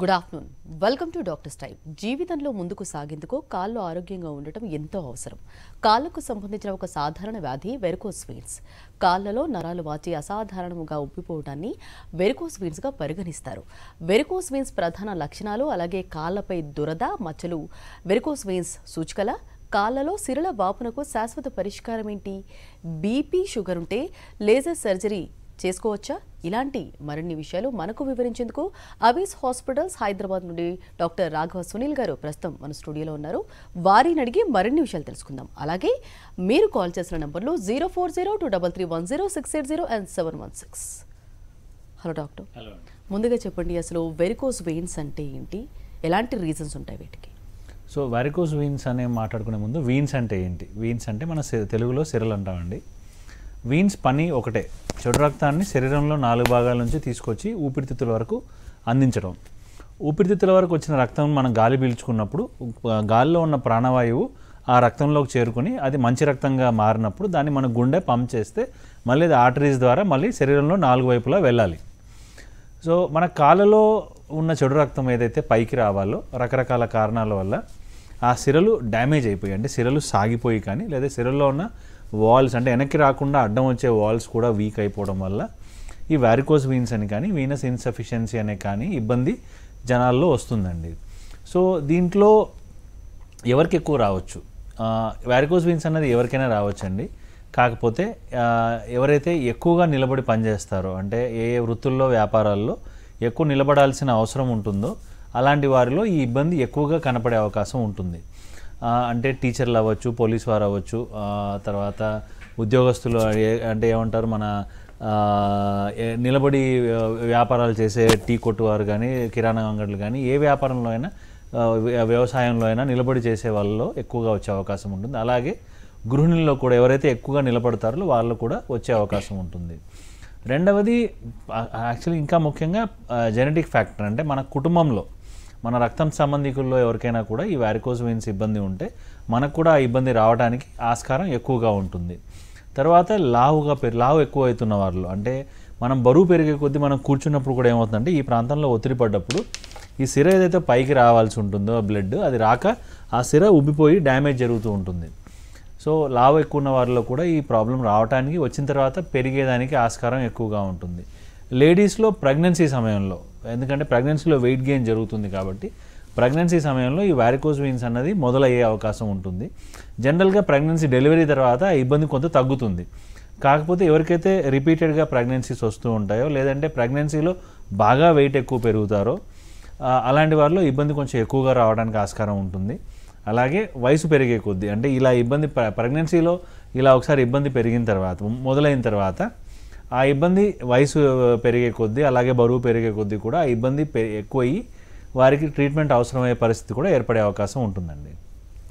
good afternoon welcome to doctors time జీవితంలో ముందుకు సాగేందుకు కాళ్ళు ఆరోగ్యంగా ఉండటం ఎంతో అవసరం కాళ్ళకు సంబంధించిన ఒక సాధారణ వ్యాధి వెరకోస్ వీన్స్ కాళ్ళలో నరాలు వాచి అసాధారణంగా ఉబ్బిపోవడాన్ని వెరకోస్ వీన్స్గా పరిగణిస్తారు వెరకోస్ వీన్స్ ప్రధాన లక్షణాలు అలాగే కాళ్ళపై దురద మచ్చలు వెరకోస్ వీన్స్ సూచికల కాళ్ళలో సిరల వాపునకు శాశ్వత పరిష్కారం ఏంటి బీపీ షుగర్ ఉంటే లేజర్ సర్జరీ చేసుకోవచ్చా ఇలాంటి మరిన్ని విషయాలు మనకు వివరించేందుకు అవీస్ హాస్పిటల్స్ హైదరాబాద్ నుండి డాక్టర్ రాఘవ సునీల్ గారు ప్రస్తుతం మన స్టూడియోలో ఉన్నారు వారిని అడిగి మరిన్ని విషయాలు తెలుసుకుందాం అలాగే మీరు కాల్ చేసిన నంబర్లు zero four zero two double three one zero six eight zero and seven one six hello doctor ముందుగా చెప్పండి అసలు వెరికోస్ వెయిన్స్ అంటే ఏంటి ఎలాంటి రీజన్స్ ఉంటాయి వీటికి సో వారికోస్ వీన్స్ అనే మాట్లాడుకునే ముందు వీన్స్ అంటే ఏంటి వీన్స్ అంటే మన తెలుగులో సిరలు అంటామండి వీన్స్ పని ఒకటే చెడు రక్తాన్ని శరీరంలో నాలుగు భాగాల నుంచి తీసుకొచ్చి ఊపిరితిత్తుల వరకు అందించడం ఊపిరితిత్తుల వరకు వచ్చిన రక్తం మనం గాలి పీల్చుకున్నప్పుడు గాలిలో ఉన్న ప్రాణవాయువు ఆ రక్తంలోకి చేరుకుని అది మంచి రక్తంగా మారినప్పుడు దాన్ని మన గుండె పంప్ చేస్తే మళ్ళీ ఆర్టరీస్ ద్వారా మళ్ళీ శరీరంలో నాలుగు వైపులా వెళ్ళాలి సో మన కాళ్ళలో ఉన్న చెడు రక్తం ఏదైతే పైకి రావాలో రకరకాల కారణాల వల్ల ఆ సిరలు డ్యామేజ్ అయిపోయి అంటే సిరలు సాగిపోయి కానీ లేదా సిరల్లో ఉన్న వాల్స్ అంటే వెనక్కి రాకుండా అడ్డం వచ్చే వాల్స్ కూడా వీక్ అయిపోవడం వల్ల ఈ వ్యారికోస్ వీన్స్ అని కానీ వీనస్ ఇన్సఫిషియన్సీ అనే కానీ ఇబ్బంది జనాల్లో వస్తుందండి సో దీంట్లో ఎవరికి ఎక్కువ రావచ్చు వ్యారికోస్ వీన్స్ అన్నది ఎవరికైనా రావచ్చండి కాకపోతే ఎవరైతే ఎక్కువగా నిలబడి పనిచేస్తారో అంటే ఏ ఏ వృత్తుల్లో వ్యాపారాల్లో ఎక్కువ నిలబడాల్సిన అవసరం ఉంటుందో అలాంటి వారిలో ఈ ఇబ్బంది ఎక్కువగా కనపడే అవకాశం ఉంటుంది అంటే టీచర్లు అవ్వచ్చు పోలీస్ వారు అవ్వచ్చు తర్వాత ఉద్యోగస్తులు అంటే ఏమంటారు మన నిలబడి వ్యాపారాలు చేసే టీ కొట్టు వారు కానీ కిరాణా అంగడులు కానీ ఏ వ్యాపారంలో అయినా వ్యవసాయంలో అయినా నిలబడి చేసే వాళ్ళలో ఎక్కువగా వచ్చే అవకాశం ఉంటుంది అలాగే గృహిణుల్లో కూడా ఎవరైతే ఎక్కువగా నిలబడతారో వాళ్ళు కూడా వచ్చే అవకాశం ఉంటుంది రెండవది యాక్చువల్లీ ఇంకా ముఖ్యంగా జెనెటిక్ ఫ్యాక్టర్ అంటే మన కుటుంబంలో మన రక్తం సంబంధికుల్లో ఎవరికైనా కూడా ఈ వారికోజ్ వెయిన్స్ ఇబ్బంది ఉంటే మనకు కూడా ఆ ఇబ్బంది రావడానికి ఆస్కారం ఎక్కువగా ఉంటుంది తర్వాత లావుగా పెరి లావు ఎక్కువ అవుతున్న వాళ్ళు అంటే మనం బరువు పెరిగే కొద్దీ మనం కూర్చున్నప్పుడు కూడా ఏమవుతుందంటే ఈ ప్రాంతంలో ఒత్తిడి పడ్డప్పుడు ఈ సిర ఏదైతే పైకి రావాల్సి ఉంటుందో బ్లడ్ అది రాక ఆ సిర ఉబ్బిపోయి డ్యామేజ్ జరుగుతూ ఉంటుంది సో లావు ఎక్కువ ఉన్న వారిలో కూడా ఈ ప్రాబ్లం రావడానికి వచ్చిన తర్వాత పెరిగేదానికి ఆస్కారం ఎక్కువగా ఉంటుంది లేడీస్లో ప్రెగ్నెన్సీ సమయంలో ఎందుకంటే ప్రెగ్నెన్సీలో వెయిట్ గెయిన్ జరుగుతుంది కాబట్టి ప్రెగ్నెన్సీ సమయంలో ఈ వారికోజ్ వెయిన్స్ అన్నది మొదలయ్యే అవకాశం ఉంటుంది జనరల్గా ప్రెగ్నెన్సీ డెలివరీ తర్వాత ఇబ్బంది కొంత తగ్గుతుంది కాకపోతే ఎవరికైతే రిపీటెడ్గా ప్రెగ్నెన్సీస్ వస్తూ ఉంటాయో లేదంటే ప్రెగ్నెన్సీలో బాగా వెయిట్ ఎక్కువ పెరుగుతారో అలాంటి వారిలో ఇబ్బంది కొంచెం ఎక్కువగా రావడానికి ఆస్కారం ఉంటుంది అలాగే వయసు పెరిగే కొద్దీ అంటే ఇలా ఇబ్బంది ప్రెగ్నెన్సీలో ఇలా ఒకసారి ఇబ్బంది పెరిగిన తర్వాత మొదలైన తర్వాత ఆ ఇబ్బంది వయసు పెరిగే కొద్దీ అలాగే బరువు పెరిగే కొద్దీ కూడా ఆ ఇబ్బంది ఎక్కువయ్యి వారికి ట్రీట్మెంట్ అవసరమయ్యే పరిస్థితి కూడా ఏర్పడే అవకాశం ఉంటుందండి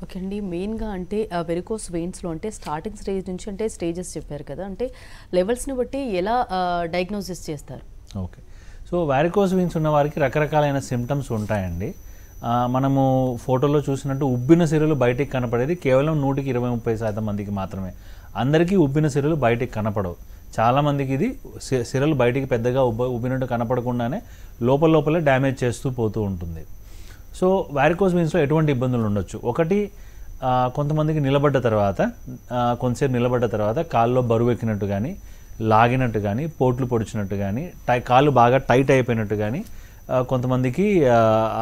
ఓకే అండి మెయిన్గా అంటే వెరికోస్ వెయిన్స్లో అంటే స్టార్టింగ్ స్టేజ్ నుంచి అంటే స్టేజెస్ చెప్పారు కదా అంటే లెవెల్స్ని బట్టి ఎలా డయాగ్నోసిస్ చేస్తారు ఓకే సో వారికోస్ వెయిన్స్ ఉన్న వారికి రకరకాలైన సిమ్టమ్స్ ఉంటాయండి మనము ఫోటోలో చూసినట్టు ఉబ్బిన సిరలు బయటికి కనపడేది కేవలం నూటికి ఇరవై ముప్పై శాతం మందికి మాత్రమే అందరికీ ఉబ్బిన సిరలు బయటికి కనపడవు చాలామందికి ఇది సిరలు బయటికి పెద్దగా ఉబ్బినట్టు కనపడకుండానే లోపల లోపలే డ్యామేజ్ చేస్తూ పోతూ ఉంటుంది సో వ్యారికోస్ వీన్స్లో ఎటువంటి ఇబ్బందులు ఉండొచ్చు ఒకటి కొంతమందికి నిలబడ్డ తర్వాత కొంతసేపు నిలబడ్డ తర్వాత కాల్లో బరువు ఎక్కినట్టు కానీ లాగినట్టు కానీ పోట్లు పొడిచినట్టు కానీ టై కాళ్ళు బాగా టైట్ అయిపోయినట్టు కానీ కొంతమందికి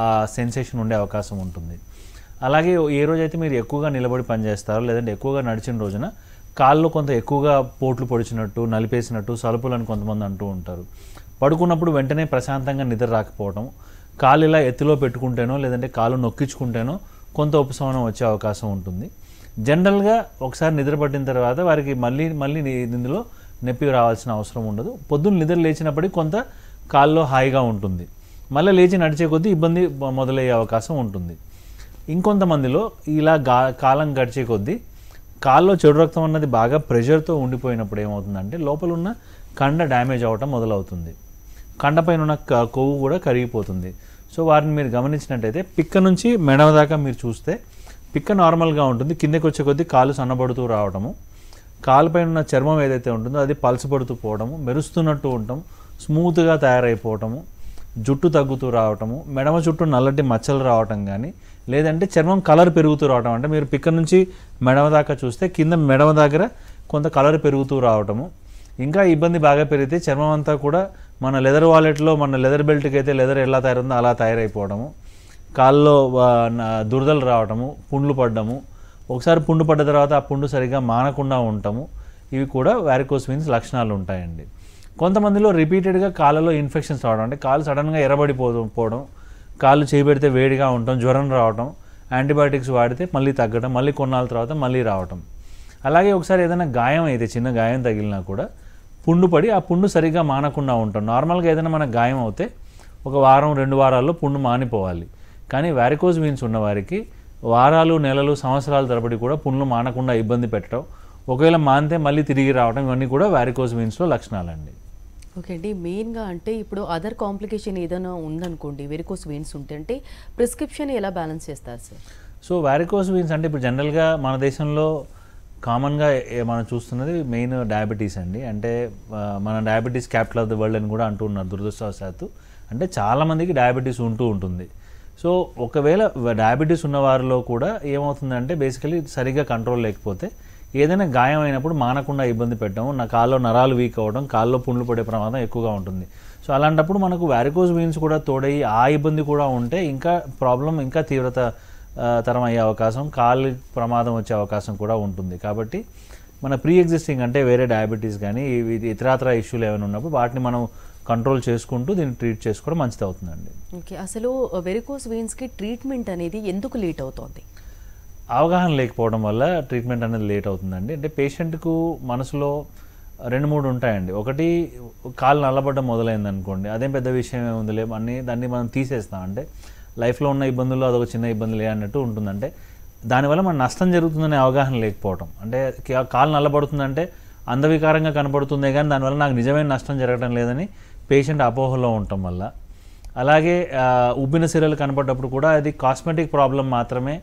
ఆ సెన్సేషన్ ఉండే అవకాశం ఉంటుంది అలాగే ఏ రోజైతే మీరు ఎక్కువగా నిలబడి పనిచేస్తారో లేదంటే ఎక్కువగా నడిచిన రోజున కాళ్ళు కొంత ఎక్కువగా పోట్లు పొడిచినట్టు నలిపేసినట్టు సలుపులను కొంతమంది అంటూ ఉంటారు పడుకున్నప్పుడు వెంటనే ప్రశాంతంగా నిద్ర రాకపోవడం కాలు ఇలా ఎత్తులో పెట్టుకుంటేనో లేదంటే కాలు నొక్కించుకుంటేనో కొంత ఉపశమనం వచ్చే అవకాశం ఉంటుంది జనరల్గా ఒకసారి నిద్ర పట్టిన తర్వాత వారికి మళ్ళీ మళ్ళీ ఇందులో నొప్పి రావాల్సిన అవసరం ఉండదు పొద్దున్న నిద్ర లేచినప్పటికీ కొంత కాల్లో హాయిగా ఉంటుంది మళ్ళీ లేచి నడిచే కొద్దీ ఇబ్బంది మొదలయ్యే అవకాశం ఉంటుంది ఇంకొంతమందిలో ఇలా గా కాలం గడిచే కొద్దీ కాల్లో చెడు రక్తం అన్నది బాగా ప్రెషర్తో ఉండిపోయినప్పుడు ఏమవుతుందంటే లోపల ఉన్న కండ డ్యామేజ్ అవ్వటం మొదలవుతుంది కండపైన ఉన్న కొవ్వు కూడా కరిగిపోతుంది సో వారిని మీరు గమనించినట్టయితే పిక్క నుంచి మెడవ దాకా మీరు చూస్తే పిక్క నార్మల్గా ఉంటుంది కిందకి వచ్చే కొద్దీ కాలు సన్నబడుతూ రావడము కాలుపైన ఉన్న చర్మం ఏదైతే ఉంటుందో అది పలసపడుతూ పోవడము మెరుస్తున్నట్టు ఉండటం స్మూత్గా తయారైపోవటము జుట్టు తగ్గుతూ రావటము మెడమ చుట్టూ నల్లటి మచ్చలు రావటం కానీ లేదంటే చర్మం కలర్ పెరుగుతూ రావడం అంటే మీరు పిక్క నుంచి మెడమ దాకా చూస్తే కింద మెడమ దగ్గర కొంత కలర్ పెరుగుతూ రావటము ఇంకా ఇబ్బంది బాగా పెరిగితే చర్మం అంతా కూడా మన లెదర్ వాలెట్లో మన లెదర్ బెల్ట్కి అయితే లెదర్ ఎలా తయారుందో అలా తయారైపోవడము కాల్లో దురదలు రావటము పుండ్లు పడ్డము ఒకసారి పుండు పడ్డ తర్వాత ఆ పుండు సరిగా మానకుండా ఉండటము ఇవి కూడా వ్యారికోస్ మీన్స్ లక్షణాలు ఉంటాయండి కొంతమందిలో రిపీటెడ్గా కాళ్ళలో ఇన్ఫెక్షన్స్ రావడం అంటే కాలు సడన్గా ఎర్రబడిపోవడం పోవడం కాళ్ళు చేపెడితే వేడిగా ఉండటం జ్వరం రావటం యాంటీబయాటిక్స్ వాడితే మళ్ళీ తగ్గడం మళ్ళీ కొన్నాళ్ళ తర్వాత మళ్ళీ రావటం అలాగే ఒకసారి ఏదైనా గాయం అయితే చిన్న గాయం తగిలినా కూడా పుండు పడి ఆ పుండు సరిగ్గా మానకుండా ఉంటాం నార్మల్గా ఏదైనా మనకు గాయం అవుతే ఒక వారం రెండు వారాల్లో పుండు మానిపోవాలి కానీ వ్యారికోజ్ వీన్స్ ఉన్నవారికి వారాలు నెలలు సంవత్సరాల తరబడి కూడా పుండ్లు మానకుండా ఇబ్బంది పెట్టడం ఒకవేళ మానితే మళ్ళీ తిరిగి రావడం ఇవన్నీ కూడా వ్యారికోజ్ బీన్స్లో లక్షణాలండి ఓకే అండి మెయిన్గా అంటే ఇప్పుడు అదర్ కాంప్లికేషన్ ఏదైనా ఉందనుకోండి వెరికోస్ వెయిన్స్ ఉంటే అంటే ప్రిస్క్రిప్షన్ ఎలా బ్యాలెన్స్ చేస్తారు సార్ సో వారికోస్ వీన్స్ అంటే ఇప్పుడు జనరల్గా మన దేశంలో కామన్గా మనం చూస్తున్నది మెయిన్ డయాబెటీస్ అండి అంటే మన diabetes capital of the world అని కూడా అంటూ ఉన్నారు దురదృష్టవశాత్తు అంటే చాలామందికి డయాబెటీస్ ఉంటూ ఉంటుంది సో ఒకవేళ డయాబెటీస్ ఉన్నవారిలో కూడా ఏమవుతుందంటే బేసికలీ సరిగ్గా కంట్రోల్ లేకపోతే ఏదైనా గాయం అయినప్పుడు మానకుండా ఇబ్బంది పెట్టడం నా కాల్లో నరాలు వీక్ అవ్వడం కాల్లో పుండ్లు పడే ప్రమాదం ఎక్కువగా ఉంటుంది సో అలాంటప్పుడు మనకు వ్యారికోజ్ వీన్స్ కూడా తోడయి ఆ ఇబ్బంది కూడా ఉంటే ఇంకా ప్రాబ్లం ఇంకా తీవ్రత తరం అయ్యే అవకాశం కాలు ప్రమాదం వచ్చే అవకాశం కూడా ఉంటుంది కాబట్టి మన ప్రీ ఎగ్జిస్టింగ్ అంటే వేరే డయాబెటీస్ కానీ ఇతరాతర ఇష్యూలు ఏమైనా ఉన్నప్పుడు వాటిని మనం కంట్రోల్ చేసుకుంటూ దీన్ని ట్రీట్ చేసుకోవడం మంచిది అవుతుందండి ఓకే అసలు వెరికోస్ వెయిన్స్కి ట్రీట్మెంట్ అనేది ఎందుకు లేట్ అవుతుంది అవగాహన లేకపోవడం వల్ల ట్రీట్మెంట్ అనేది లేట్ అవుతుందండి అంటే పేషెంట్కు మనసులో రెండు మూడు ఉంటాయండి ఒకటి కాలు నల్లబడ్డం మొదలైంది అనుకోండి అదేం పెద్ద విషయం లేదు అన్ని దాన్ని మనం తీసేస్తాం అంటే లైఫ్లో ఉన్న ఇబ్బందుల్లో అదొక చిన్న ఇబ్బందులే అన్నట్టు ఉంటుందంటే దానివల్ల మన నష్టం జరుగుతుందనే అవగాహన లేకపోవటం అంటే కాలు నల్లబడుతుందంటే అందవికారంగా కనబడుతుందే కానీ దానివల్ల నాకు నిజమైన నష్టం జరగడం లేదని పేషెంట్ అపోహలో ఉండటం వల్ల అలాగే ఉబ్బిన సిరలు కనబడ్డప్పుడు కూడా అది కాస్మెటిక్ ప్రాబ్లం మాత్రమే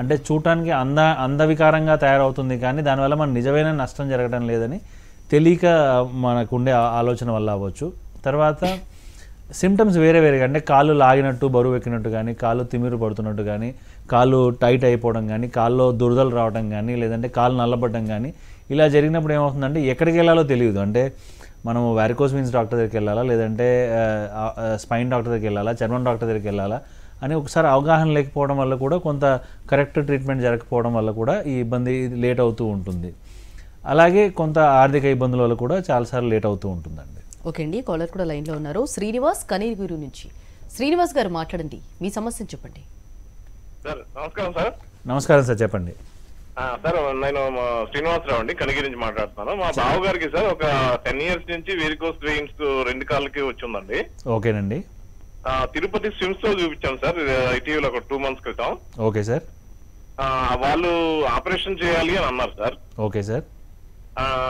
అంటే చూడటానికి అంద అందవికారంగా తయారవుతుంది కానీ దానివల్ల మన నిజమైన నష్టం జరగడం లేదని తెలియక మనకు ఉండే ఆలోచన వల్ల అవ్వచ్చు తర్వాత సిమ్టమ్స్ వేరే వేరే అంటే కాళ్ళు లాగినట్టు బరువు ఎక్కినట్టు కానీ కాళ్ళు తిమిరు పడుతున్నట్టు కానీ కాళ్ళు టైట్ అయిపోవడం కానీ కాళ్ళలో దురదలు రావడం కానీ లేదంటే కాళ్ళు నల్లబడడం కానీ ఇలా జరిగినప్పుడు ఏమవుతుందంటే ఎక్కడికి వెళ్ళాలో తెలియదు అంటే మనం వ్యారికోస్ మీన్స్ డాక్టర్ దగ్గరికి వెళ్ళాలా లేదంటే స్పైన్ డాక్టర్ దగ్గరికి వెళ్ళాలా చర్మం డాక్టర్ దగ్గరికి వెళ్ళాలా అని ఒకసారి అవగాహన లేకపోవడం వల్ల కూడా కొంత కరెక్ట్ ట్రీట్మెంట్ జరగకపోవడం వల్ల కూడా ఈ ఇబ్బంది లేట్ అవుతూ ఉంటుంది అలాగే కొంత ఆర్థిక ఇబ్బందుల వల్ల కూడా చాలాసార్లు లేట్ అవుతూ ఉంటుందండి ఓకే అండి కాలర్ కూడా లైన్లో ఉన్నారు శ్రీనివాస్ కనీగిరి నుంచి శ్రీనివాస్ గారు మాట్లాడండి మీ సమస్య చెప్పండి సార్ నమస్కారం సార్ నమస్కారం సార్ చెప్పండి సార్ నేను శ్రీనివాసరావు అండి కనిగి నుంచి మాట్లాడుతున్నాను మా బావగారికి సార్ ఒక టెన్ ఇయర్స్ నుంచి వీరికోస్ వెయిన్స్ రెండు కాళ్ళకి వచ్చిందండి ఓకేనండి తిరుపతి స్విమ్స్ లో చూపించాం సార్ లో ఒక టూ మంత్స్ క్రితం ఓకే సార్ వాళ్ళు ఆపరేషన్ చేయాలి అని అన్నారు సార్ ఓకే సార్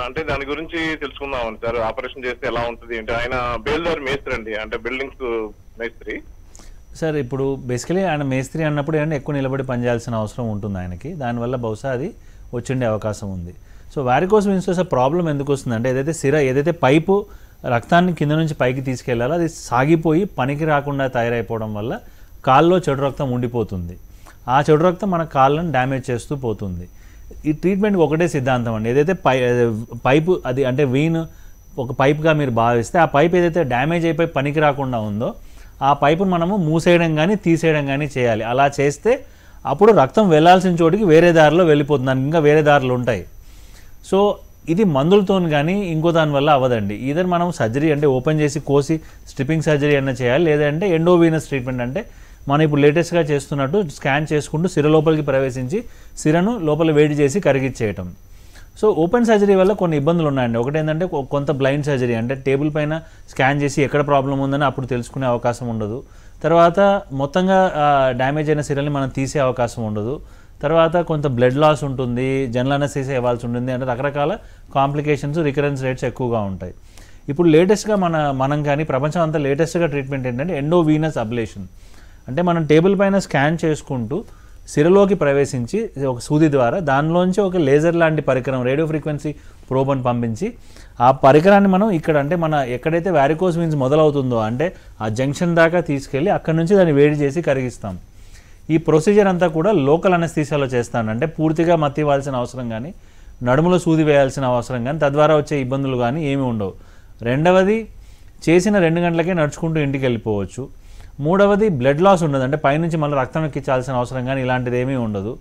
అంటే దాని గురించి తెలుసుకుందామని సార్ ఆపరేషన్ చేస్తే ఎలా ఉంటుంది అంటే ఆయన బేల్దార్ మేస్త్రి అండి అంటే బిల్డింగ్స్ మేస్త్రి సార్ ఇప్పుడు బేసికలీ ఆయన మేస్త్రి అన్నప్పుడు ఏంటంటే ఎక్కువ నిలబడి పనిచేయాల్సిన అవసరం ఉంటుంది ఆయనకి దానివల్ల బహుశా అది వచ్చిండే అవకాశం ఉంది సో వారి కోసం సార్ ప్రాబ్లం ఎందుకు అంటే ఏదైతే సిర ఏదైతే పైపు రక్తాన్ని కింద నుంచి పైకి తీసుకెళ్ళాలి అది సాగిపోయి పనికి రాకుండా తయారైపోవడం వల్ల కాల్లో చెడు రక్తం ఉండిపోతుంది ఆ చెడు రక్తం మన కాళ్ళను డ్యామేజ్ చేస్తూ పోతుంది ఈ ట్రీట్మెంట్ ఒకటే సిద్ధాంతం అండి ఏదైతే పై పైపు అది అంటే వీన్ ఒక పైప్గా మీరు భావిస్తే ఆ పైప్ ఏదైతే డ్యామేజ్ అయిపోయి పనికి రాకుండా ఉందో ఆ పైపును మనము మూసేయడం కానీ తీసేయడం కానీ చేయాలి అలా చేస్తే అప్పుడు రక్తం వెళ్లాల్సిన చోటికి వేరే దారిలో వెళ్ళిపోతుంది దానికి ఇంకా వేరే దారులు ఉంటాయి సో ఇది మందులతో కానీ ఇంకో దానివల్ల అవ్వదండి ఈధర్ మనం సర్జరీ అంటే ఓపెన్ చేసి కోసి స్ట్రిప్పింగ్ సర్జరీ అన్న చేయాలి లేదంటే ఎండోవీనస్ ట్రీట్మెంట్ అంటే మనం ఇప్పుడు లేటెస్ట్గా చేస్తున్నట్టు స్కాన్ చేసుకుంటూ సిర లోపలికి ప్రవేశించి సిరను లోపల వేడి చేసి కరిగిచ్చేయటం సో ఓపెన్ సర్జరీ వల్ల కొన్ని ఇబ్బందులు ఉన్నాయండి ఒకటి ఏంటంటే కొంత బ్లైండ్ సర్జరీ అంటే టేబుల్ పైన స్కాన్ చేసి ఎక్కడ ప్రాబ్లం ఉందని అప్పుడు తెలుసుకునే అవకాశం ఉండదు తర్వాత మొత్తంగా డ్యామేజ్ అయిన సిరల్ని మనం తీసే అవకాశం ఉండదు తర్వాత కొంత బ్లడ్ లాస్ ఉంటుంది జనరల్ అనసీస్ ఇవ్వాల్సి ఉంటుంది అంటే రకరకాల కాంప్లికేషన్స్ రికరెన్స్ రేట్స్ ఎక్కువగా ఉంటాయి ఇప్పుడు లేటెస్ట్గా మన మనం కానీ ప్రపంచం అంతా లేటెస్ట్గా ట్రీట్మెంట్ ఏంటంటే ఎండోవీనస్ అబ్లేషన్ అంటే మనం టేబుల్ పైన స్కాన్ చేసుకుంటూ సిరలోకి ప్రవేశించి ఒక సూది ద్వారా దానిలోంచి ఒక లేజర్ లాంటి పరికరం రేడియో ఫ్రీక్వెన్సీ ప్రోబన్ పంపించి ఆ పరికరాన్ని మనం ఇక్కడ అంటే మన ఎక్కడైతే వ్యారికోస్ మీన్స్ మొదలవుతుందో అంటే ఆ జంక్షన్ దాకా తీసుకెళ్ళి అక్కడ నుంచి దాన్ని వేడి చేసి కరిగిస్తాం ఈ ప్రొసీజర్ అంతా కూడా లోకల్ చేస్తాను అంటే పూర్తిగా మత్తి ఇవ్వాల్సిన అవసరం కానీ నడుములో సూది వేయాల్సిన అవసరం కానీ తద్వారా వచ్చే ఇబ్బందులు కానీ ఏమి ఉండవు రెండవది చేసిన రెండు గంటలకే నడుచుకుంటూ ఇంటికి వెళ్ళిపోవచ్చు మూడవది బ్లడ్ లాస్ ఉండదు అంటే పైనుంచి మళ్ళీ రక్తం ఎక్కించాల్సిన అవసరం కానీ ఇలాంటిది ఏమీ ఉండదు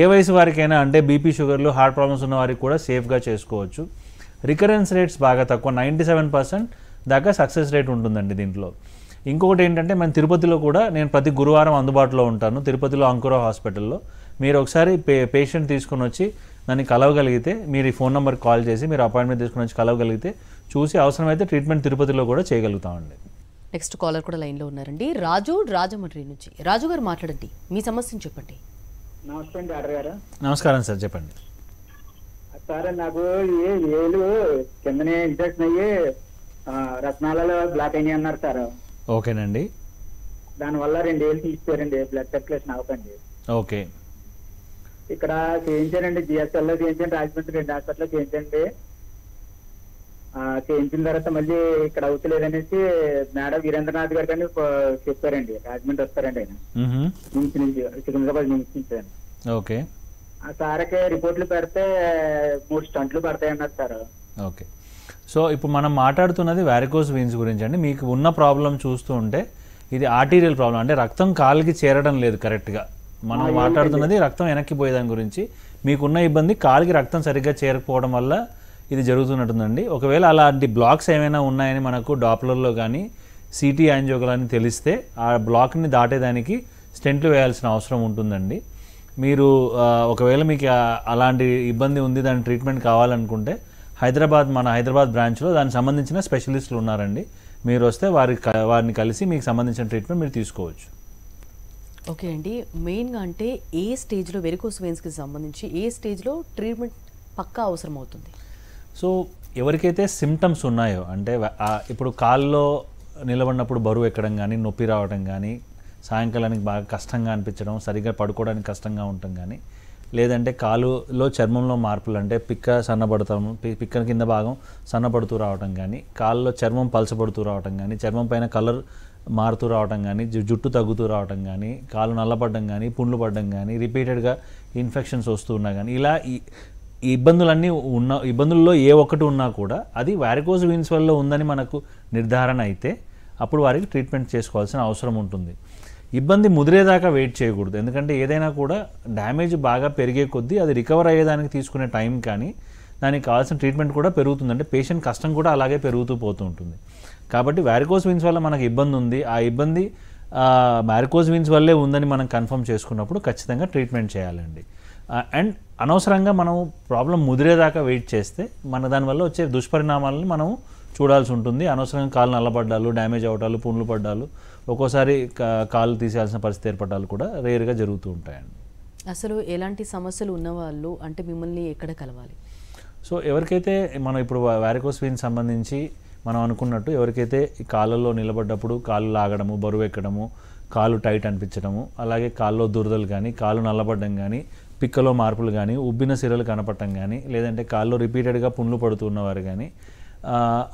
ఏ వయసు వారికైనా అంటే బీపీ షుగర్లు హార్ట్ ప్రాబ్లమ్స్ ఉన్న వారికి కూడా సేఫ్గా చేసుకోవచ్చు రికరెన్స్ రేట్స్ బాగా తక్కువ నైంటీ సెవెన్ పర్సెంట్ దాకా సక్సెస్ రేట్ ఉంటుందండి దీంట్లో ఇంకొకటి ఏంటంటే మన తిరుపతిలో కూడా నేను ప్రతి గురువారం అందుబాటులో ఉంటాను తిరుపతిలో అంకుర హాస్పిటల్లో మీరు ఒకసారి పే పేషెంట్ తీసుకుని వచ్చి దాన్ని కలవగలిగితే మీరు ఈ ఫోన్ నెంబర్కి కాల్ చేసి మీరు అపాయింట్మెంట్ తీసుకుని వచ్చి కలవగలిగితే చూసి అవసరమైతే ట్రీట్మెంట్ తిరుపతిలో కూడా చేయగలుగుతామండి నెక్స్ట్ కాలర్ కూడా లైన్లో ఉన్నారండి రాజు రాజమండ్రి నుంచి రాజు గారు మాట్లాడండి మీ సమస్యను చెప్పండి నమస్కారం సార్ చెప్పండి సార్ నాకు ఏ ఏలు కిందనే ఇన్ఫెక్షన్ అయ్యి రత్నాలలో బ్లాక్ అయినాయి అన్నారు సార్ ఓకేనండి వల్ల రెండు ఏళ్ళు తీసుకోరండి బ్లడ్ సర్క్యులేషన్ అవ్వకండి ఓకే ఇక్కడ చేయించానండి లో చేయించండి రాజమండ్రి రెండు హాస్పిటల్లో చేయించండి చేయించిన తర్వాత మళ్ళీ ఇక్కడ అవుతలేదనేసి మేడం వీరేంద్రనాథ్ గారు కానీ చెప్పారండి రాజమండ్రి వస్తారండి ఆయన నుంచి సికింద్రాబాద్ నుంచి ఓకే ఆ సార్కి రిపోర్ట్లు పెడితే మూడు స్టంట్లు పడతాయన్నారు సార్ ఓకే సో ఇప్పుడు మనం మాట్లాడుతున్నది వారికోస్ వీన్స్ గురించి అండి మీకు ఉన్న ప్రాబ్లం చూస్తూ ఉంటే ఇది ఆర్టీరియల్ ప్రాబ్లం అంటే రక్తం కాలుకి చేరడం లేదు కరెక్ట్గా మనం మాట్లాడుతున్నది రక్తం వెనక్కి పోయేదాని గురించి మీకున్న ఇబ్బంది కాలుకి రక్తం సరిగ్గా చేరకపోవడం వల్ల ఇది జరుగుతున్నట్టుందండి ఒకవేళ అలాంటి బ్లాక్స్ ఏమైనా ఉన్నాయని మనకు డాప్లర్లో కానీ సిటీ యాంజియోగ్రాని తెలిస్తే ఆ బ్లాక్ని దాటేదానికి స్టెంట్లు వేయాల్సిన అవసరం ఉంటుందండి మీరు ఒకవేళ మీకు అలాంటి ఇబ్బంది ఉంది దాని ట్రీట్మెంట్ కావాలనుకుంటే హైదరాబాద్ మన హైదరాబాద్ బ్రాంచ్లో దానికి సంబంధించిన స్పెషలిస్టులు ఉన్నారండి మీరు వస్తే వారి వారిని కలిసి మీకు సంబంధించిన ట్రీట్మెంట్ మీరు తీసుకోవచ్చు ఓకే అండి మెయిన్గా అంటే ఏ స్టేజ్లో వెరికోస్ వెయిన్స్కి సంబంధించి ఏ స్టేజ్లో ట్రీట్మెంట్ పక్కా అవసరం అవుతుంది సో ఎవరికైతే సిమ్టమ్స్ ఉన్నాయో అంటే ఇప్పుడు కాల్లో నిలబడినప్పుడు బరువు ఎక్కడం కానీ నొప్పి రావడం కానీ సాయంకాలానికి బాగా కష్టంగా అనిపించడం సరిగ్గా పడుకోవడానికి కష్టంగా ఉండటం కానీ లేదంటే కాలులో చర్మంలో మార్పులు అంటే పిక్క సన్నబడతాం పిక్కన కింద భాగం సన్నబడుతూ రావటం కానీ కాళ్ళలో చర్మం పలసబడుతూ రావటం కానీ చర్మం పైన కలర్ మారుతూ రావటం కానీ జుట్టు తగ్గుతూ రావటం కానీ కాలు నల్లపడడం కానీ పుండ్లు పడడం కానీ రిపీటెడ్గా ఇన్ఫెక్షన్స్ వస్తూ ఉన్నా కానీ ఇలా ఈ ఇబ్బందులన్నీ ఉన్న ఇబ్బందుల్లో ఏ ఒక్కటి ఉన్నా కూడా అది వారికోజ్ వీన్స్ వల్ల ఉందని మనకు నిర్ధారణ అయితే అప్పుడు వారికి ట్రీట్మెంట్ చేసుకోవాల్సిన అవసరం ఉంటుంది ఇబ్బంది ముదిరేదాకా వెయిట్ చేయకూడదు ఎందుకంటే ఏదైనా కూడా డ్యామేజ్ బాగా పెరిగే కొద్దీ అది రికవర్ అయ్యేదానికి తీసుకునే టైం కానీ దానికి కావాల్సిన ట్రీట్మెంట్ కూడా పెరుగుతుంది అంటే పేషెంట్ కష్టం కూడా అలాగే పెరుగుతూ పోతూ ఉంటుంది కాబట్టి వ్యారికోస్ విన్స్ వల్ల మనకు ఇబ్బంది ఉంది ఆ ఇబ్బంది మ్యారికోస్ విన్స్ వల్లే ఉందని మనం కన్ఫర్మ్ చేసుకున్నప్పుడు ఖచ్చితంగా ట్రీట్మెంట్ చేయాలండి అండ్ అనవసరంగా మనం ప్రాబ్లం ముదిరేదాకా వెయిట్ చేస్తే మన దానివల్ల వచ్చే దుష్పరిణామాలను మనం చూడాల్సి ఉంటుంది అనవసరంగా కాళ్ళు నల్లబడ్డాలు డ్యామేజ్ అవడాలు పుండ్లు పడ్డాలు ఒక్కోసారి కాలు తీసేయాల్సిన పరిస్థితి ఏర్పడాలు కూడా రేర్గా జరుగుతూ ఉంటాయండి అసలు ఎలాంటి సమస్యలు ఉన్నవాళ్ళు అంటే మిమ్మల్ని ఎక్కడ కలవాలి సో ఎవరికైతే మనం ఇప్పుడు వ్యారికోస్ సంబంధించి మనం అనుకున్నట్టు ఎవరికైతే కాళ్ళలో నిలబడ్డప్పుడు కాళ్ళు లాగడము బరువు ఎక్కడము కాలు టైట్ అనిపించడము అలాగే కాల్లో దురదలు కానీ కాలు నల్లబడడం కానీ పిక్కలో మార్పులు కానీ ఉబ్బిన సిరలు కనపడటం కానీ లేదంటే కాల్లో రిపీటెడ్గా పుండ్లు పడుతున్నవారు కానీ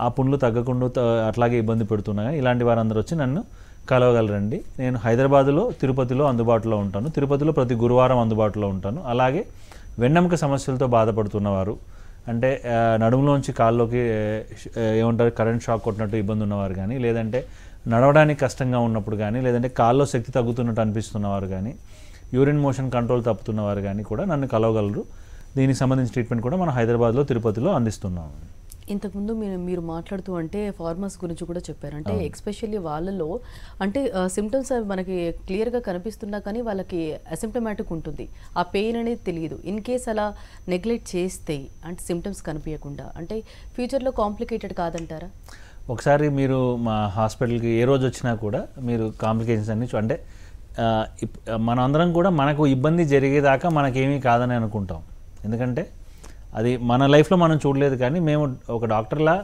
ఆ పుండ్లు తగ్గకుండా అట్లాగే ఇబ్బంది పెడుతున్నా కానీ ఇలాంటి వారందరూ వచ్చి నన్ను కలవగలరండి నేను హైదరాబాదులో తిరుపతిలో అందుబాటులో ఉంటాను తిరుపతిలో ప్రతి గురువారం అందుబాటులో ఉంటాను అలాగే వెన్నెముక సమస్యలతో బాధపడుతున్నవారు అంటే నడుములోంచి కాల్లోకి ఏమంటారు కరెంట్ షాక్ కొట్టినట్టు ఇబ్బంది ఉన్నవారు కానీ లేదంటే నడవడానికి కష్టంగా ఉన్నప్పుడు కానీ లేదంటే కాల్లో శక్తి తగ్గుతున్నట్టు అనిపిస్తున్నవారు కానీ యూరిన్ మోషన్ కంట్రోల్ తప్పుతున్నవారు కానీ కూడా నన్ను కలవగలరు దీనికి సంబంధించిన ట్రీట్మెంట్ కూడా మనం హైదరాబాద్లో తిరుపతిలో అందిస్తున్నాము ఇంతకుముందు మీరు మీరు మాట్లాడుతూ అంటే ఫార్మర్స్ గురించి కూడా చెప్పారు అంటే ఎక్స్పెషల్లీ వాళ్ళలో అంటే సిమ్టమ్స్ అవి మనకి క్లియర్గా కనిపిస్తున్నా కానీ వాళ్ళకి అసిమ్టమాటిక్ ఉంటుంది ఆ పెయిన్ అనేది తెలియదు ఇన్ కేస్ అలా నెగ్లెక్ట్ చేస్తే అంటే సిమ్టమ్స్ కనిపించకుండా అంటే ఫ్యూచర్లో కాంప్లికేటెడ్ కాదంటారా ఒకసారి మీరు మా హాస్పిటల్కి ఏ రోజు వచ్చినా కూడా మీరు కాంప్లికేషన్స్ అన్ని అంటే మనందరం కూడా మనకు ఇబ్బంది జరిగేదాకా మనకేమీ కాదని అనుకుంటాం ఎందుకంటే అది మన లైఫ్లో మనం చూడలేదు కానీ మేము ఒక డాక్టర్లా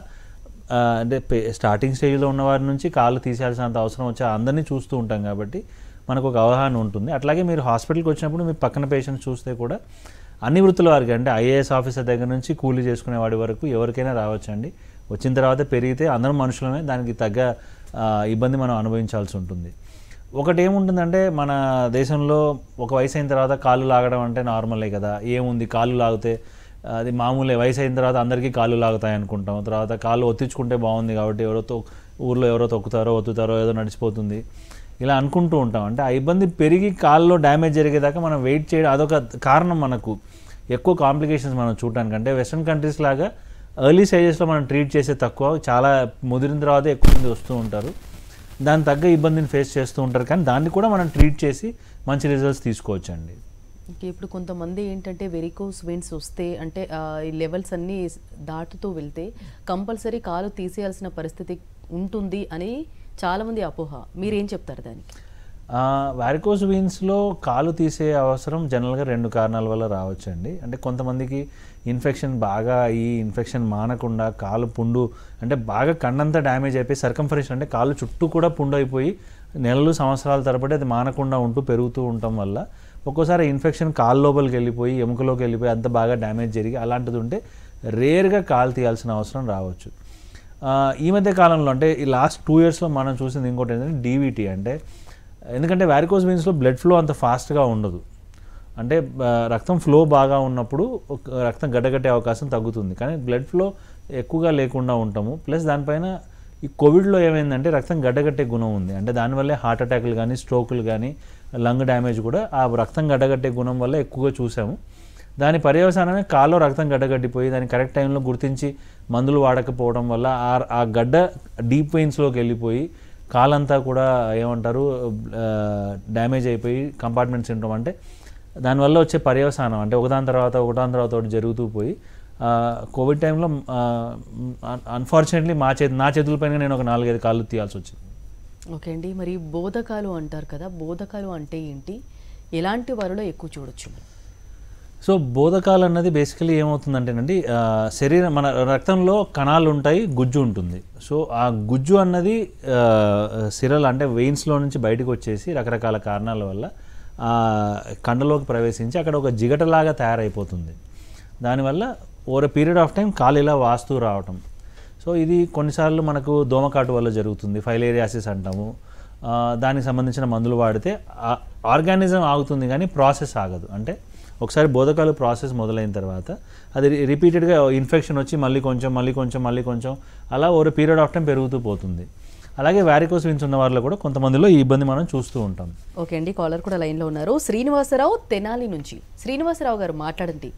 అంటే స్టార్టింగ్ స్టేజ్లో ఉన్నవారి నుంచి కాళ్ళు తీసేయాల్సినంత అవసరం వచ్చి అందరినీ చూస్తూ ఉంటాం కాబట్టి మనకు ఒక అవగాహన ఉంటుంది అట్లాగే మీరు హాస్పిటల్కి వచ్చినప్పుడు మీ పక్కన పేషెంట్స్ చూస్తే కూడా అన్ని వృత్తుల వారికి అంటే ఐఏఎస్ ఆఫీసర్ దగ్గర నుంచి కూలీ చేసుకునే వాడి వరకు ఎవరికైనా రావచ్చండి వచ్చిన తర్వాత పెరిగితే అందరం మనుషులమే దానికి తగ్గ ఇబ్బంది మనం అనుభవించాల్సి ఉంటుంది ఒకటి ఏముంటుందంటే మన దేశంలో ఒక వయసు అయిన తర్వాత కాళ్ళు లాగడం అంటే నార్మలే కదా ఏముంది కాళ్ళు లాగితే అది మామూలే వయసు అయిన తర్వాత అందరికీ కాళ్ళు లాగుతాయి అనుకుంటాం తర్వాత కాళ్ళు ఒత్తించుకుంటే బాగుంది కాబట్టి ఎవరో ఊర్లో ఎవరో తొక్కుతారో ఒత్తుతారో ఏదో నడిచిపోతుంది ఇలా అనుకుంటూ ఉంటాం అంటే ఆ ఇబ్బంది పెరిగి కాల్లో డ్యామేజ్ జరిగేదాకా మనం వెయిట్ చేయడం అదొక కారణం మనకు ఎక్కువ కాంప్లికేషన్స్ మనం చూడటానికి అంటే వెస్ట్రన్ కంట్రీస్ లాగా ఎర్లీ స్టేజెస్లో మనం ట్రీట్ చేసే తక్కువ చాలా ముదిరిన తర్వాత ఎక్కువ మంది వస్తూ ఉంటారు దాని తగ్గ ఇబ్బందిని ఫేస్ చేస్తూ ఉంటారు కానీ దాన్ని కూడా మనం ట్రీట్ చేసి మంచి రిజల్ట్స్ తీసుకోవచ్చండి ఇప్పుడు కొంతమంది ఏంటంటే వెరికోస్ వెయిన్స్ వస్తే అంటే ఈ లెవెల్స్ అన్నీ దాటుతూ వెళ్తే కంపల్సరీ కాలు తీసేయాల్సిన పరిస్థితి ఉంటుంది అని చాలామంది అపోహ మీరేం చెప్తారు దానికి వారికోస్ వీన్స్లో కాలు తీసే అవసరం జనరల్గా రెండు కారణాల వల్ల రావచ్చండి అంటే కొంతమందికి ఇన్ఫెక్షన్ బాగా అయ్యి ఇన్ఫెక్షన్ మానకుండా కాలు పుండు అంటే బాగా కన్నంతా డ్యామేజ్ అయిపోయి సర్కంఫరేషన్ అంటే కాలు చుట్టూ కూడా పుండు అయిపోయి నెలలు సంవత్సరాల తరబడి అది మానకుండా ఉంటూ పెరుగుతూ ఉండటం వల్ల ఒక్కోసారి ఇన్ఫెక్షన్ కాలు లోపలికి వెళ్ళిపోయి ఎముకలోకి వెళ్ళిపోయి అంత బాగా డ్యామేజ్ జరిగి అలాంటిది ఉంటే రేర్గా కాలు తీయాల్సిన అవసరం రావచ్చు ఈ మధ్య కాలంలో అంటే ఈ లాస్ట్ టూ ఇయర్స్లో మనం చూసింది ఇంకోటి ఏంటంటే డీవీటీ అంటే ఎందుకంటే వ్యారికోస్ బీన్స్లో బ్లడ్ ఫ్లో అంత ఫాస్ట్గా ఉండదు అంటే రక్తం ఫ్లో బాగా ఉన్నప్పుడు రక్తం గడ్డగట్టే అవకాశం తగ్గుతుంది కానీ బ్లడ్ ఫ్లో ఎక్కువగా లేకుండా ఉంటాము ప్లస్ దానిపైన ఈ కోవిడ్లో ఏమైందంటే రక్తం గడ్డగట్టే గుణం ఉంది అంటే దానివల్లే హార్ట్ అటాక్లు కానీ స్ట్రోకులు కానీ లంగ్ డ్యామేజ్ కూడా ఆ రక్తం గడ్డగట్టే గుణం వల్ల ఎక్కువగా చూసాము దాని పర్యవసానమే కాల్లో రక్తం గడ్డగడ్డిపోయి దాన్ని కరెక్ట్ టైంలో గుర్తించి మందులు వాడకపోవడం వల్ల ఆ గడ్డ డీప్ వెయిన్స్లోకి వెళ్ళిపోయి కాలంతా కూడా ఏమంటారు డ్యామేజ్ అయిపోయి కంపార్ట్మెంట్ సిండ్రోమ్ అంటే దానివల్ల వచ్చే పర్యవసానం అంటే ఒకదాని తర్వాత ఒకదాని తర్వాత ఒకటి జరుగుతూ పోయి కోవిడ్ టైంలో అన్ఫార్చునేట్లీ మా చేతి నా చేతులపైన నేను ఒక నాలుగైదు కాళ్ళు తీయాల్సి వచ్చింది ఓకే అండి మరి బోధకాలు అంటారు కదా బోధకాలు అంటే ఏంటి ఎలాంటి వారిలో ఎక్కువ చూడొచ్చు సో బోధకాలు అన్నది బేసికలీ ఏమవుతుందంటేనండి శరీరం మన రక్తంలో కణాలు ఉంటాయి గుజ్జు ఉంటుంది సో ఆ గుజ్జు అన్నది సిరల్ అంటే వెయిన్స్లో నుంచి బయటకు వచ్చేసి రకరకాల కారణాల వల్ల కండలోకి ప్రవేశించి అక్కడ ఒక జిగటలాగా తయారైపోతుంది దానివల్ల ఓర పీరియడ్ ఆఫ్ టైం కాలు ఇలా వాస్తూ రావటం సో ఇది కొన్నిసార్లు మనకు దోమకాటు వల్ల జరుగుతుంది ఫైలేరియాసిస్ అంటాము దానికి సంబంధించిన మందులు వాడితే ఆర్గానిజం ఆగుతుంది కానీ ప్రాసెస్ ఆగదు అంటే ఒకసారి బోధకాలు ప్రాసెస్ మొదలైన తర్వాత అది రిపీటెడ్గా ఇన్ఫెక్షన్ వచ్చి మళ్ళీ కొంచెం మళ్ళీ కొంచెం మళ్ళీ కొంచెం అలా ఓ పీరియడ్ ఆఫ్ టైం పెరుగుతూ పోతుంది అలాగే వారికోస్ విన్స్ ఉన్న వారిలో కూడా కొంతమందిలో ఈ ఇబ్బంది మనం చూస్తూ ఉంటాం ఓకే అండి కాలర్ కూడా లైన్లో ఉన్నారు శ్రీనివాసరావు తెనాలి నుంచి శ్రీనివాసరావు గారు మాట్లాడండి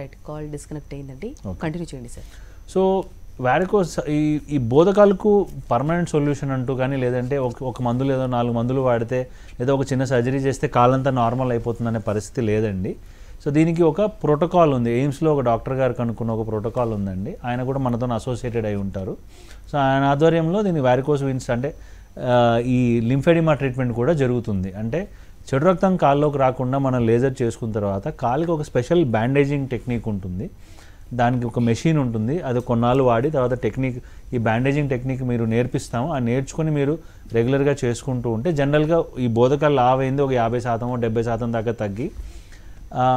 రైట్ కాల్ డిస్కనెక్ట్ అయిందండి కంటిన్యూ చేయండి సార్ సో వారికో ఈ ఈ బోధకాలకు పర్మనెంట్ సొల్యూషన్ అంటూ కానీ లేదంటే ఒక ఒక మందు లేదో నాలుగు మందులు వాడితే లేదా ఒక చిన్న సర్జరీ చేస్తే కాలంతా నార్మల్ అయిపోతుందనే పరిస్థితి లేదండి సో దీనికి ఒక ప్రోటోకాల్ ఉంది ఎయిమ్స్లో ఒక డాక్టర్ గారు కనుక్కున్న ఒక ప్రోటోకాల్ ఉందండి ఆయన కూడా మనతో అసోసియేటెడ్ అయి ఉంటారు సో ఆయన ఆధ్వర్యంలో దీన్ని వారికోస్ విన్స్ అంటే ఈ లింఫెడిమా ట్రీట్మెంట్ కూడా జరుగుతుంది అంటే చెడు రక్తం కాల్లోకి రాకుండా మనం లేజర్ చేసుకున్న తర్వాత కాలుకి ఒక స్పెషల్ బ్యాండేజింగ్ టెక్నిక్ ఉంటుంది దానికి ఒక మెషిన్ ఉంటుంది అది కొన్నాళ్ళు వాడి తర్వాత టెక్నిక్ ఈ బ్యాండేజింగ్ టెక్నిక్ మీరు నేర్పిస్తాము ఆ నేర్చుకొని మీరు రెగ్యులర్గా చేసుకుంటూ ఉంటే జనరల్గా ఈ బోధకాలు లావైంది ఒక యాభై శాతమో డెబ్బై శాతం దాకా తగ్గి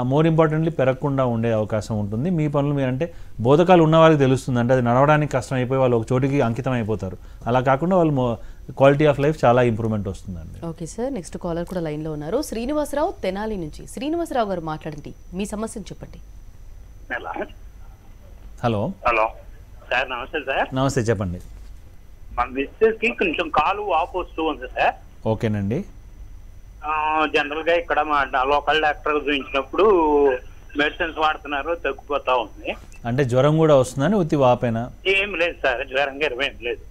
మోర్ ఇంపార్టెంట్లీ పెరగకుండా ఉండే అవకాశం ఉంటుంది మీ పనులు మీరంటే బోధకాలు ఉన్న వారికి తెలుస్తుంది అంటే అది నడవడానికి కష్టం అయిపోయి వాళ్ళు ఒక చోటికి అంకితం అయిపోతారు అలా కాకుండా వాళ్ళు క్వాలిటీ ఆఫ్ లైఫ్ చాలా ఇంప్రూవ్మెంట్ వస్తుందండి ఓకే సార్ నెక్స్ట్ కాలర్ కూడా లైన్లో ఉన్నారు శ్రీనివాసరావు తెనాలి నుంచి శ్రీనివాసరావు గారు మాట్లాడండి మీ సమస్యను చెప్పండి హలో హలో సార్ నమస్తే సార్ నమస్తే చెప్పండి మన మిస్సెస్ కి కొంచెం కాలు వాపు వస్తూ ఉంది సార్ ఓకేనండి జనరల్ గా ఇక్కడ మా లోకల్ డాక్టర్ చూపించినప్పుడు మెడిసిన్స్ వాడుతున్నారు తగ్గిపోతా ఉంది అంటే జ్వరం కూడా వస్తుందని ఉత్తి వాపేనా ఏం లేదు సార్ జ్వరం ఏం లేదు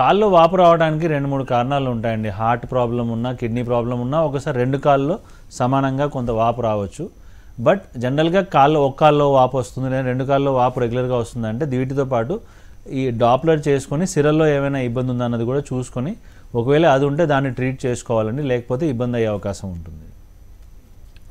కాళ్ళు వాపు రావడానికి రెండు మూడు కారణాలు ఉంటాయండి హార్ట్ ప్రాబ్లం ఉన్నా కిడ్నీ ప్రాబ్లం ఉన్నా ఒకసారి రెండు కాళ్ళు సమానంగా కొంత వాపు రావచ్చు బట్ జనరల్గా కాళ్ళు ఒక కాల్లో వాపు వస్తుంది లేదా రెండు కాల్లో వాపు రెగ్యులర్గా వస్తుంది అంటే వీటితో పాటు ఈ డాప్లర్ చేసుకొని సిరల్లో ఏమైనా ఇబ్బంది ఉందా అన్నది కూడా చూసుకొని ఒకవేళ అది ఉంటే దాన్ని ట్రీట్ చేసుకోవాలండి లేకపోతే ఇబ్బంది అయ్యే అవకాశం ఉంటుంది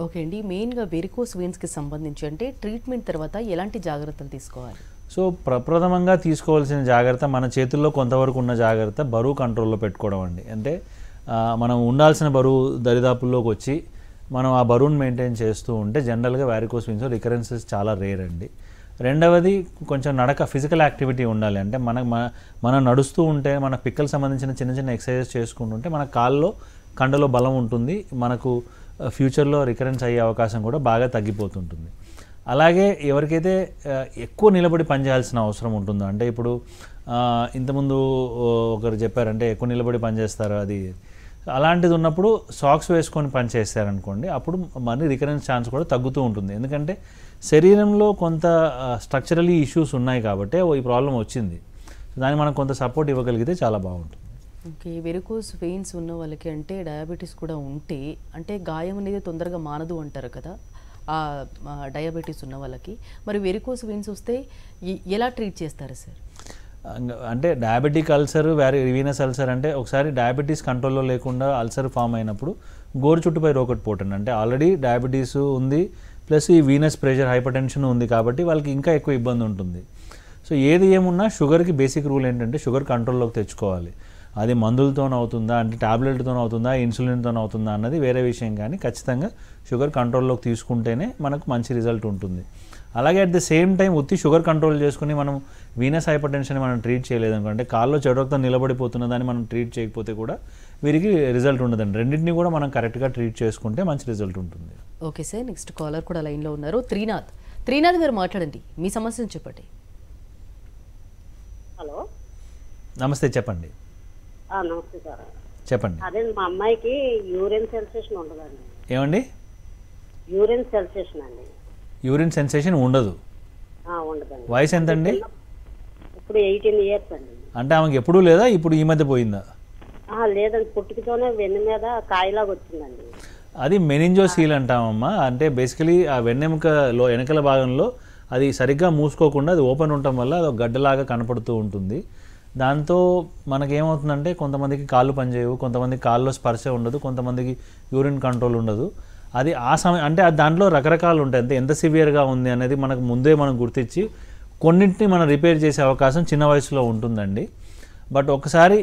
ఓకే అండి మెయిన్గా వెరికోస్ వెయిన్స్కి సంబంధించి అంటే ట్రీట్మెంట్ తర్వాత ఎలాంటి జాగ్రత్తలు తీసుకోవాలి సో ప్రప్రథమంగా తీసుకోవాల్సిన జాగ్రత్త మన చేతుల్లో కొంతవరకు ఉన్న జాగ్రత్త బరువు కంట్రోల్లో పెట్టుకోవడం అండి అంటే మనం ఉండాల్సిన బరువు దరిదాపుల్లోకి వచ్చి మనం ఆ బరువును మెయింటైన్ చేస్తూ ఉంటే జనరల్గా వ్యారికోస్ వీన్స్ రికరెన్సెస్ చాలా రేర్ అండి రెండవది కొంచెం నడక ఫిజికల్ యాక్టివిటీ ఉండాలి అంటే మన మనం నడుస్తూ ఉంటే మన పిక్కలు సంబంధించిన చిన్న చిన్న ఎక్సర్సైజ్ చేసుకుంటుంటే మన కాల్లో కండలో బలం ఉంటుంది మనకు ఫ్యూచర్లో రికరెన్స్ అయ్యే అవకాశం కూడా బాగా తగ్గిపోతుంటుంది అలాగే ఎవరికైతే ఎక్కువ నిలబడి పనిచేయాల్సిన అవసరం ఉంటుందో అంటే ఇప్పుడు ఇంతకుముందు ఒకరు చెప్పారంటే ఎక్కువ నిలబడి పనిచేస్తారు అది అలాంటిది ఉన్నప్పుడు సాక్స్ వేసుకొని పనిచేస్తారనుకోండి అప్పుడు మనీ రికరెన్స్ ఛాన్స్ కూడా తగ్గుతూ ఉంటుంది ఎందుకంటే శరీరంలో కొంత స్ట్రక్చరలీ ఇష్యూస్ ఉన్నాయి కాబట్టి ఈ ప్రాబ్లం వచ్చింది దానికి మనం కొంత సపోర్ట్ ఇవ్వగలిగితే చాలా బాగుంటుంది ఓకే వెరుకోస్ వెయిన్స్ ఉన్న వాళ్ళకి అంటే డయాబెటీస్ కూడా ఉంటే అంటే గాయం అనేది తొందరగా మానదు అంటారు కదా ఆ డయాబెటీస్ ఉన్న వాళ్ళకి మరి వెరికోస్ వెయిన్స్ వస్తే ఎలా ట్రీట్ చేస్తారు సార్ అంటే డయాబెటిక్ అల్సర్ వేరే వీనస్ అల్సర్ అంటే ఒకసారి డయాబెటీస్ కంట్రోల్లో లేకుండా అల్సర్ ఫామ్ అయినప్పుడు గోరు చుట్టుపై రోకట్ పోటండి అంటే ఆల్రెడీ డయాబెటీస్ ఉంది ప్లస్ ఈ వీనస్ ప్రెషర్ హైపర్ టెన్షన్ ఉంది కాబట్టి వాళ్ళకి ఇంకా ఎక్కువ ఇబ్బంది ఉంటుంది సో ఏది ఏమున్నా షుగర్కి బేసిక్ రూల్ ఏంటంటే షుగర్ కంట్రోల్లోకి తెచ్చుకోవాలి అది అవుతుందా అంటే ట్యాబ్లెట్తో అవుతుందా ఇన్సులిన్తో అవుతుందా అన్నది వేరే విషయం కానీ ఖచ్చితంగా షుగర్ కంట్రోల్లోకి తీసుకుంటేనే మనకు మంచి రిజల్ట్ ఉంటుంది అలాగే అట్ ది సేమ్ టైం ఉత్తి షుగర్ కంట్రోల్ చేసుకుని మనం వీనస్ హైపర్ టెన్షన్ మనం ట్రీట్ చేయలేదు అనుకుంటే కాల్లో చెడరక్తం నిలబడిపోతున్న దాన్ని మనం ట్రీట్ చేయకపోతే కూడా వీరికి రిజల్ట్ ఉండదండి రెండింటిని కూడా మనం కరెక్ట్గా ట్రీట్ చేసుకుంటే మంచి రిజల్ట్ ఉంటుంది ఓకే సార్ నెక్స్ట్ కాలర్ కూడా లైన్లో ఉన్నారు త్రీనాథ్ త్రీనాథ్ గారు మాట్లాడండి మీ సమస్యను చెప్పండి హలో నమస్తే చెప్పండి నమస్తే సార్ చెప్పండి అదే మా అమ్మాయికి యూరిన్ సెన్సేషన్ ఉండదండి ఏమండి యూరిన్ సెన్సేషన్ అండి యూరిన్ సెన్సేషన్ ఉండదు వయసు ఎంతండి అండి అంటే ఆమెకి ఎప్పుడు లేదా ఇప్పుడు ఈ మధ్య పోయిందా అది మెనింజో సీల్ అది మెనింజోసీల్ అంటామమ్మా అంటే బేసికలీ ఆ వెన్నెముకలో వెనకల భాగంలో అది సరిగ్గా మూసుకోకుండా అది ఓపెన్ ఉండటం వల్ల అది గడ్డలాగా కనపడుతూ ఉంటుంది దాంతో మనకేమవుతుందంటే కొంతమందికి కాళ్ళు పనిచేయవు కొంతమందికి కాళ్ళలో స్పర్శ ఉండదు కొంతమందికి యూరిన్ కంట్రోల్ ఉండదు అది ఆ సమయం అంటే దాంట్లో రకరకాలు ఉంటాయి అంతే ఎంత సివియర్గా ఉంది అనేది మనకు ముందే మనం గుర్తించి కొన్నింటిని మనం రిపేర్ చేసే అవకాశం చిన్న వయసులో ఉంటుందండి బట్ ఒకసారి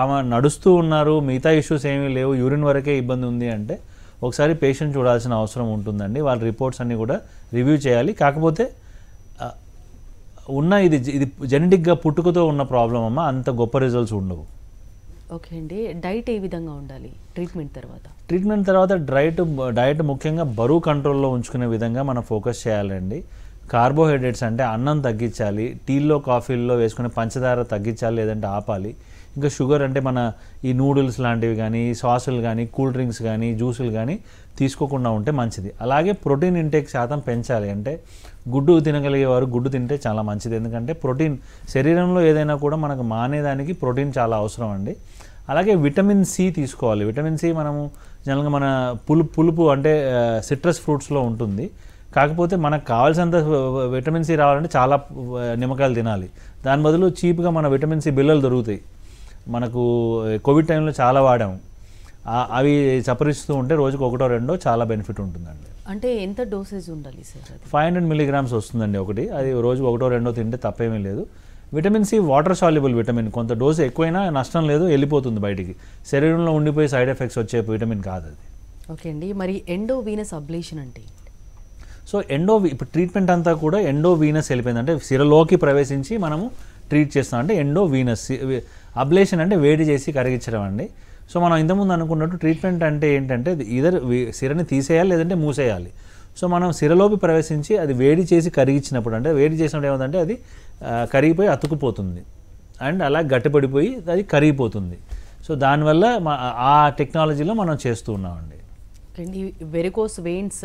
ఆమె నడుస్తూ ఉన్నారు మిగతా ఇష్యూస్ ఏమీ లేవు యూరిన్ వరకే ఇబ్బంది ఉంది అంటే ఒకసారి పేషెంట్ చూడాల్సిన అవసరం ఉంటుందండి వాళ్ళ రిపోర్ట్స్ అన్నీ కూడా రివ్యూ చేయాలి కాకపోతే ఉన్న ఇది ఇది జెనెటిక్గా పుట్టుకతో ఉన్న ప్రాబ్లం అమ్మ అంత గొప్ప రిజల్ట్స్ ఉండవు ఓకే అండి డైట్ ఏ విధంగా ఉండాలి ట్రీట్మెంట్ తర్వాత ట్రీట్మెంట్ తర్వాత డైట్ డైట్ ముఖ్యంగా బరువు కంట్రోల్లో ఉంచుకునే విధంగా మనం ఫోకస్ చేయాలండి కార్బోహైడ్రేట్స్ అంటే అన్నం తగ్గించాలి టీల్లో కాఫీల్లో వేసుకునే పంచదార తగ్గించాలి లేదంటే ఆపాలి ఇంకా షుగర్ అంటే మన ఈ నూడిల్స్ లాంటివి కానీ సాసులు కానీ కూల్ డ్రింక్స్ కానీ జ్యూసులు కానీ తీసుకోకుండా ఉంటే మంచిది అలాగే ప్రోటీన్ ఇంటేక్ శాతం పెంచాలి అంటే గుడ్డు తినగలిగేవారు గుడ్డు తింటే చాలా మంచిది ఎందుకంటే ప్రోటీన్ శరీరంలో ఏదైనా కూడా మనకు మానేదానికి ప్రోటీన్ చాలా అవసరం అండి అలాగే విటమిన్ సి తీసుకోవాలి విటమిన్ సి మనము జనరల్గా మన పులుపు పులుపు అంటే సిట్రస్ ఫ్రూట్స్లో ఉంటుంది కాకపోతే మనకు కావాల్సినంత విటమిన్ సి రావాలంటే చాలా నిమ్మకాయలు తినాలి దాని బదులు చీప్గా మన విటమిన్ సి బిల్లలు దొరుకుతాయి మనకు కోవిడ్ టైంలో చాలా వాడాము అవి సపరిస్తూ ఉంటే రోజుకి ఒకటో రెండో చాలా బెనిఫిట్ ఉంటుందండి అంటే ఎంత డోసేజ్ ఉండాలి సార్ ఫైవ్ హండ్రెడ్ మిల్లీగ్రామ్స్ వస్తుందండి ఒకటి అది రోజు ఒకటో రెండో తింటే తప్పేమీ లేదు vitamin C water soluble vitamin కొంత డోసు ఎక్కువైనా నష్టం లేదు వెళ్ళిపోతుంది బయటికి శరీరంలో ఉండిపోయి సైడ్ ఎఫెక్ట్స్ వచ్చే విటమిన్ కాదు అది ఓకే అండి మరి ఎండో వీనస్ అబ్లేషన్ అంటే సో ఎండో ఇప్పుడు ట్రీట్మెంట్ అంతా కూడా ఎండో వీనస్ వెళ్ళిపోయింది అంటే సిరలోకి ప్రవేశించి మనము ట్రీట్ చేస్తాం అంటే ఎండో వీనస్ అబ్లేషన్ అంటే వేడి చేసి కరిగించడం అండి సో మనం ఇంతకుముందు అనుకున్నట్టు ట్రీట్మెంట్ అంటే ఏంటంటే ఇదర్ సిరని తీసేయాలి లేదంటే మూసేయాలి సో మనం సిరలోపి ప్రవేశించి అది వేడి చేసి కరిగించినప్పుడు అంటే వేడి చేసినప్పుడు ఏమంటే అది కరిగిపోయి అతుకుపోతుంది అండ్ అలా గట్టిపడిపోయి అది కరిగిపోతుంది సో దానివల్ల ఆ టెక్నాలజీలో మనం చేస్తూ ఉన్నామండి వెరికోస్ వెయిన్స్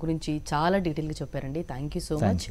గురించి చాలా డీటెయిల్గా చెప్పారండి థ్యాంక్ యూ సో మచ్